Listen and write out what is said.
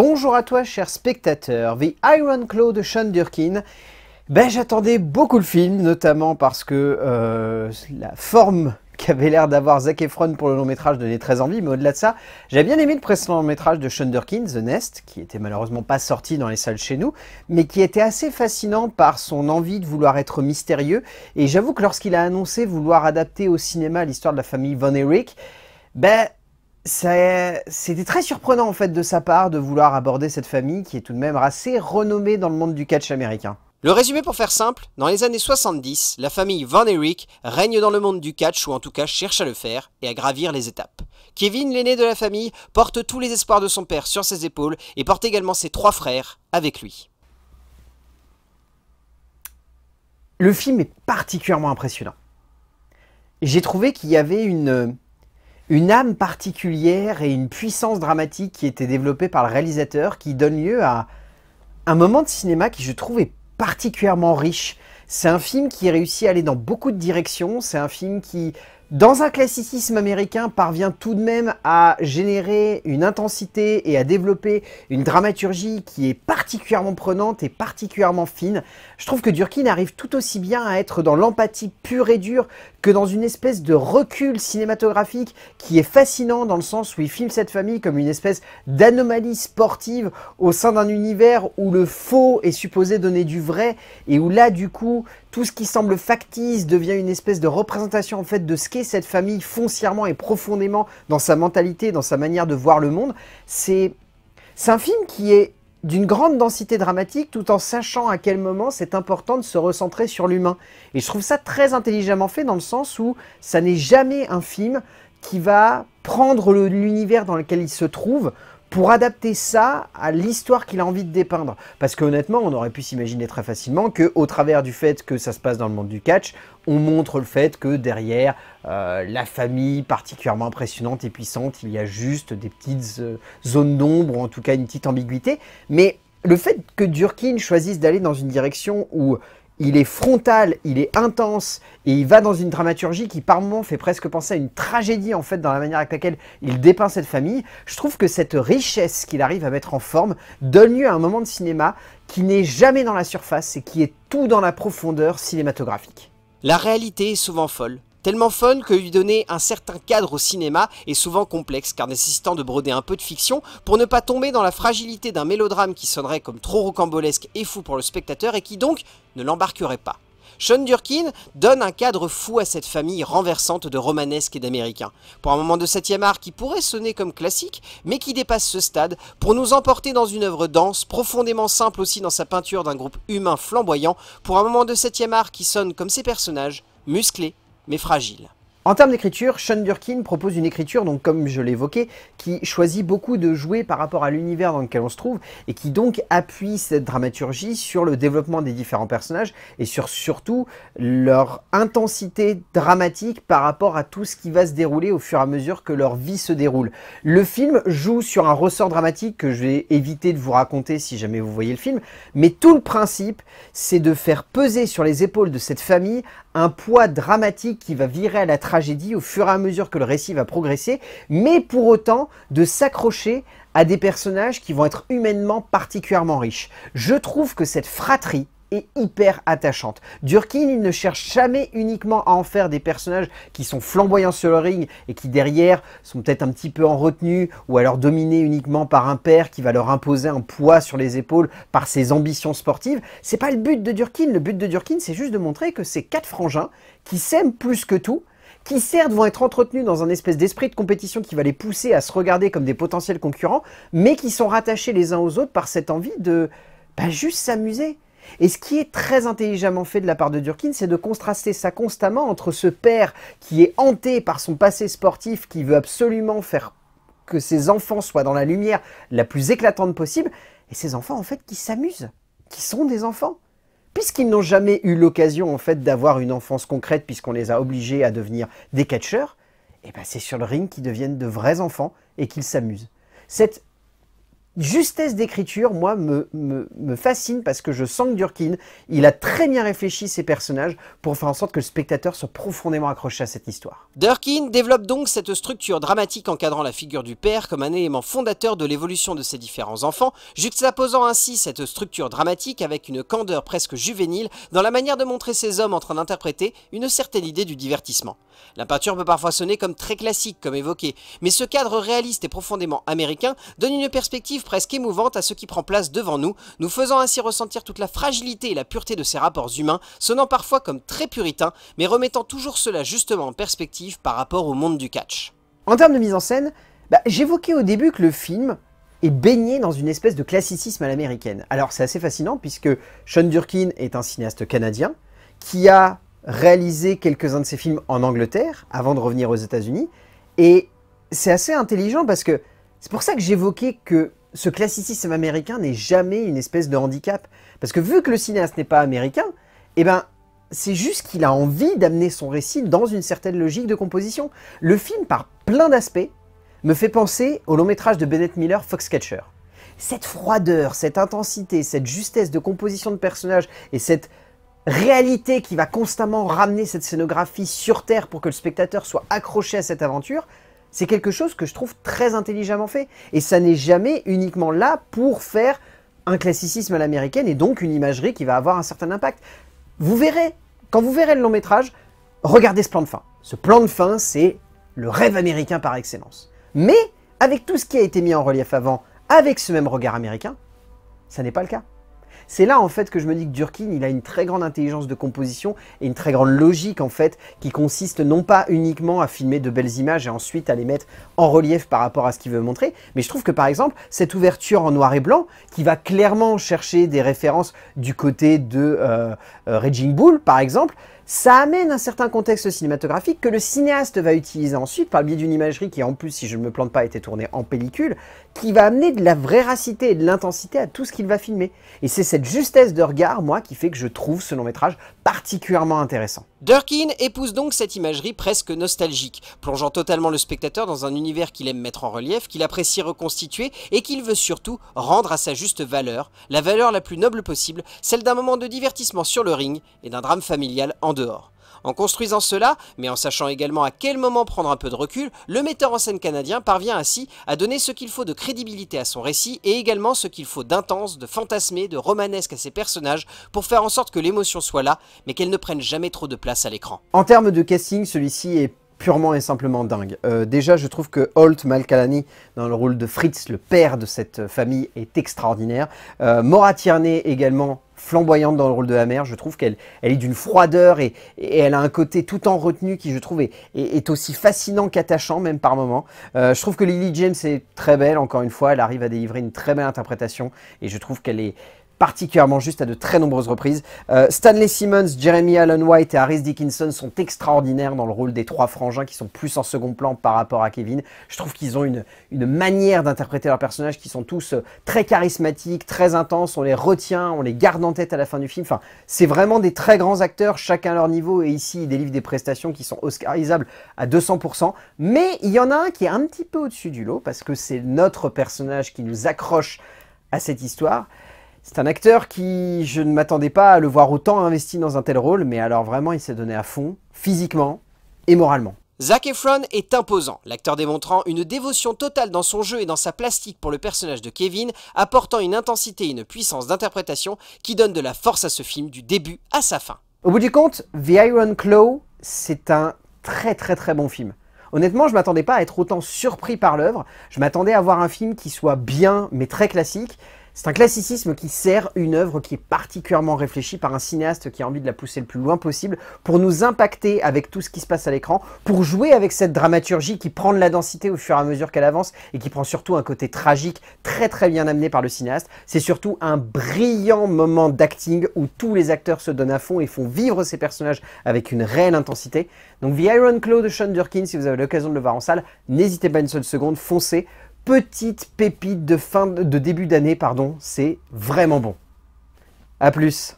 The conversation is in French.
Bonjour à toi cher spectateur, The Iron Claw de Sean Durkin. Ben, J'attendais beaucoup le film, notamment parce que euh, la forme qu'avait l'air d'avoir Zac Efron pour le long métrage donnait très envie, mais au-delà de ça, j'ai bien aimé le précédent long métrage de Sean Durkin, The Nest, qui était malheureusement pas sorti dans les salles chez nous, mais qui était assez fascinant par son envie de vouloir être mystérieux, et j'avoue que lorsqu'il a annoncé vouloir adapter au cinéma l'histoire de la famille Von Erich, ben, c'était très surprenant en fait de sa part de vouloir aborder cette famille qui est tout de même assez renommée dans le monde du catch américain. Le résumé pour faire simple, dans les années 70, la famille Van Eric règne dans le monde du catch ou en tout cas cherche à le faire et à gravir les étapes. Kevin, l'aîné de la famille, porte tous les espoirs de son père sur ses épaules et porte également ses trois frères avec lui. Le film est particulièrement impressionnant. J'ai trouvé qu'il y avait une une âme particulière et une puissance dramatique qui était développée par le réalisateur qui donne lieu à un moment de cinéma qui je trouve est particulièrement riche. C'est un film qui réussit à aller dans beaucoup de directions, c'est un film qui dans un classicisme américain, parvient tout de même à générer une intensité et à développer une dramaturgie qui est particulièrement prenante et particulièrement fine. Je trouve que Durkin arrive tout aussi bien à être dans l'empathie pure et dure que dans une espèce de recul cinématographique qui est fascinant dans le sens où il filme cette famille comme une espèce d'anomalie sportive au sein d'un univers où le faux est supposé donner du vrai et où là, du coup, tout ce qui semble factice devient une espèce de représentation en fait de ce cette famille foncièrement et profondément dans sa mentalité, dans sa manière de voir le monde. C'est un film qui est d'une grande densité dramatique tout en sachant à quel moment c'est important de se recentrer sur l'humain. Et je trouve ça très intelligemment fait dans le sens où ça n'est jamais un film qui va prendre l'univers dans lequel il se trouve pour adapter ça à l'histoire qu'il a envie de dépeindre. Parce que honnêtement, on aurait pu s'imaginer très facilement que, au travers du fait que ça se passe dans le monde du catch, on montre le fait que derrière euh, la famille particulièrement impressionnante et puissante, il y a juste des petites euh, zones d'ombre, ou en tout cas une petite ambiguïté. Mais le fait que Durkin choisisse d'aller dans une direction où il est frontal, il est intense, et il va dans une dramaturgie qui par moments fait presque penser à une tragédie en fait dans la manière avec laquelle il dépeint cette famille. Je trouve que cette richesse qu'il arrive à mettre en forme donne lieu à un moment de cinéma qui n'est jamais dans la surface et qui est tout dans la profondeur cinématographique. La réalité est souvent folle, Tellement fun que lui donner un certain cadre au cinéma est souvent complexe car nécessitant de broder un peu de fiction pour ne pas tomber dans la fragilité d'un mélodrame qui sonnerait comme trop rocambolesque et fou pour le spectateur et qui donc ne l'embarquerait pas. Sean Durkin donne un cadre fou à cette famille renversante de romanesque et d'américains, pour un moment de septième art qui pourrait sonner comme classique, mais qui dépasse ce stade pour nous emporter dans une œuvre dense, profondément simple aussi dans sa peinture d'un groupe humain flamboyant, pour un moment de septième art qui sonne comme ses personnages, musclés mais fragile. En termes d'écriture, Sean Durkin propose une écriture, donc comme je l'évoquais, qui choisit beaucoup de jouer par rapport à l'univers dans lequel on se trouve et qui donc appuie cette dramaturgie sur le développement des différents personnages et sur surtout leur intensité dramatique par rapport à tout ce qui va se dérouler au fur et à mesure que leur vie se déroule. Le film joue sur un ressort dramatique que je vais éviter de vous raconter si jamais vous voyez le film, mais tout le principe, c'est de faire peser sur les épaules de cette famille un poids dramatique qui va virer à la tragédie au fur et à mesure que le récit va progresser, mais pour autant de s'accrocher à des personnages qui vont être humainement particulièrement riches. Je trouve que cette fratrie et hyper attachante. Durkin, il ne cherche jamais uniquement à en faire des personnages qui sont flamboyants sur le ring et qui derrière sont peut-être un petit peu en retenue ou alors dominés uniquement par un père qui va leur imposer un poids sur les épaules par ses ambitions sportives. C'est pas le but de Durkin. Le but de Durkin, c'est juste de montrer que ces quatre frangins qui s'aiment plus que tout, qui certes vont être entretenus dans un espèce d'esprit de compétition qui va les pousser à se regarder comme des potentiels concurrents, mais qui sont rattachés les uns aux autres par cette envie de pas bah, juste s'amuser. Et ce qui est très intelligemment fait de la part de Durkin, c'est de contraster ça constamment entre ce père qui est hanté par son passé sportif, qui veut absolument faire que ses enfants soient dans la lumière la plus éclatante possible, et ses enfants en fait qui s'amusent, qui sont des enfants. Puisqu'ils n'ont jamais eu l'occasion en fait d'avoir une enfance concrète, puisqu'on les a obligés à devenir des catcheurs, et eh ben c'est sur le ring qu'ils deviennent de vrais enfants et qu'ils s'amusent justesse d'écriture, moi, me, me, fascine parce que je sens que Durkin, il a très bien réfléchi ses personnages pour faire en sorte que le spectateur soit profondément accroché à cette histoire. Durkin développe donc cette structure dramatique encadrant la figure du père comme un élément fondateur de l'évolution de ses différents enfants, juxtaposant ainsi cette structure dramatique avec une candeur presque juvénile dans la manière de montrer ces hommes en train d'interpréter une certaine idée du divertissement. La peinture peut parfois sonner comme très classique, comme évoqué, mais ce cadre réaliste et profondément américain donne une perspective presque émouvante à ce qui prend place devant nous, nous faisant ainsi ressentir toute la fragilité et la pureté de ces rapports humains, sonnant parfois comme très puritain, mais remettant toujours cela justement en perspective par rapport au monde du catch. En termes de mise en scène, bah, j'évoquais au début que le film est baigné dans une espèce de classicisme à l'américaine. Alors c'est assez fascinant puisque Sean Durkin est un cinéaste canadien qui a réalisé quelques-uns de ses films en Angleterre avant de revenir aux États-Unis et c'est assez intelligent parce que c'est pour ça que j'évoquais que ce classicisme américain n'est jamais une espèce de handicap. Parce que vu que le cinéaste n'est pas américain, eh ben, c'est juste qu'il a envie d'amener son récit dans une certaine logique de composition. Le film, par plein d'aspects, me fait penser au long métrage de Bennett Miller, Foxcatcher. Cette froideur, cette intensité, cette justesse de composition de personnages et cette réalité qui va constamment ramener cette scénographie sur Terre pour que le spectateur soit accroché à cette aventure, c'est quelque chose que je trouve très intelligemment fait. Et ça n'est jamais uniquement là pour faire un classicisme à l'américaine et donc une imagerie qui va avoir un certain impact. Vous verrez, quand vous verrez le long métrage, regardez ce plan de fin. Ce plan de fin, c'est le rêve américain par excellence. Mais avec tout ce qui a été mis en relief avant, avec ce même regard américain, ça n'est pas le cas. C'est là en fait que je me dis que Durkin, il a une très grande intelligence de composition et une très grande logique en fait, qui consiste non pas uniquement à filmer de belles images et ensuite à les mettre en relief par rapport à ce qu'il veut montrer, mais je trouve que par exemple, cette ouverture en noir et blanc, qui va clairement chercher des références du côté de euh, euh Raging Bull par exemple, ça amène un certain contexte cinématographique que le cinéaste va utiliser ensuite par le biais d'une imagerie qui en plus, si je ne me plante pas, a été tournée en pellicule, qui va amener de la véracité et de l'intensité à tout ce qu'il va filmer. Et c'est cette justesse de regard, moi, qui fait que je trouve ce long métrage particulièrement intéressant. Durkin épouse donc cette imagerie presque nostalgique, plongeant totalement le spectateur dans un univers qu'il aime mettre en relief, qu'il apprécie reconstituer et qu'il veut surtout rendre à sa juste valeur, la valeur la plus noble possible, celle d'un moment de divertissement sur le ring et d'un drame familial en dehors. En construisant cela, mais en sachant également à quel moment prendre un peu de recul, le metteur en scène canadien parvient ainsi à donner ce qu'il faut de crédibilité à son récit et également ce qu'il faut d'intense, de fantasmé, de romanesque à ses personnages pour faire en sorte que l'émotion soit là, mais qu'elle ne prenne jamais trop de place à l'écran. En termes de casting, celui-ci est purement et simplement dingue. Euh, déjà, je trouve que Holt Malkalani, dans le rôle de Fritz, le père de cette famille, est extraordinaire. Euh, Maura Tierney également flamboyante dans le rôle de la mère, je trouve qu'elle est d'une froideur et, elle a un côté tout en retenue qui je trouve est, aussi fascinant qu'attachant même par moments. Euh, je trouve que Lily James est très belle, encore une fois, elle arrive à délivrer une très belle interprétation et je trouve qu'elle est, particulièrement juste à de très nombreuses reprises. Euh, Stanley Simmons, Jeremy Allen White et Harris Dickinson sont extraordinaires dans le rôle des trois frangins qui sont plus en second plan par rapport à Kevin. Je trouve qu'ils ont une, une manière d'interpréter leurs personnages qui sont tous euh, très charismatiques, très intenses. On les retient, on les garde en tête à la fin du film. Enfin, c'est vraiment des très grands acteurs, chacun à leur niveau. Et ici, ils délivrent des prestations qui sont oscarisables à 200%. Mais il y en a un qui est un petit peu au-dessus du lot parce que c'est notre personnage qui nous accroche à cette histoire. C'est un acteur qui, je ne m'attendais pas à le voir autant investi dans un tel rôle, mais alors vraiment il s'est donné à fond, physiquement et moralement. Zac Efron est imposant, l'acteur démontrant une dévotion totale dans son jeu et dans sa plastique pour le personnage de Kevin, apportant une intensité et une puissance d'interprétation qui donne de la force à ce film du début à sa fin. Au bout du compte, The Iron Claw, c'est un très très très bon film. Honnêtement, je ne m'attendais pas à être autant surpris par l'œuvre. Je m'attendais à voir un film qui soit bien, mais très classique. C'est un classicisme qui sert une œuvre qui est particulièrement réfléchie par un cinéaste qui a envie de la pousser le plus loin possible pour nous impacter avec tout ce qui se passe à l'écran, pour jouer avec cette dramaturgie qui prend de la densité au fur et à mesure qu'elle avance et qui prend surtout un côté tragique très très bien amené par le cinéaste. C'est surtout un brillant moment d'acting où tous les acteurs se donnent à fond et font vivre ces personnages avec une réelle intensité. Donc The Iron Claw de Sean Durkin, si vous avez l'occasion de le voir en salle, n'hésitez pas une seule seconde, foncez petite pépite de fin de début d'année, pardon, c'est vraiment bon. A plus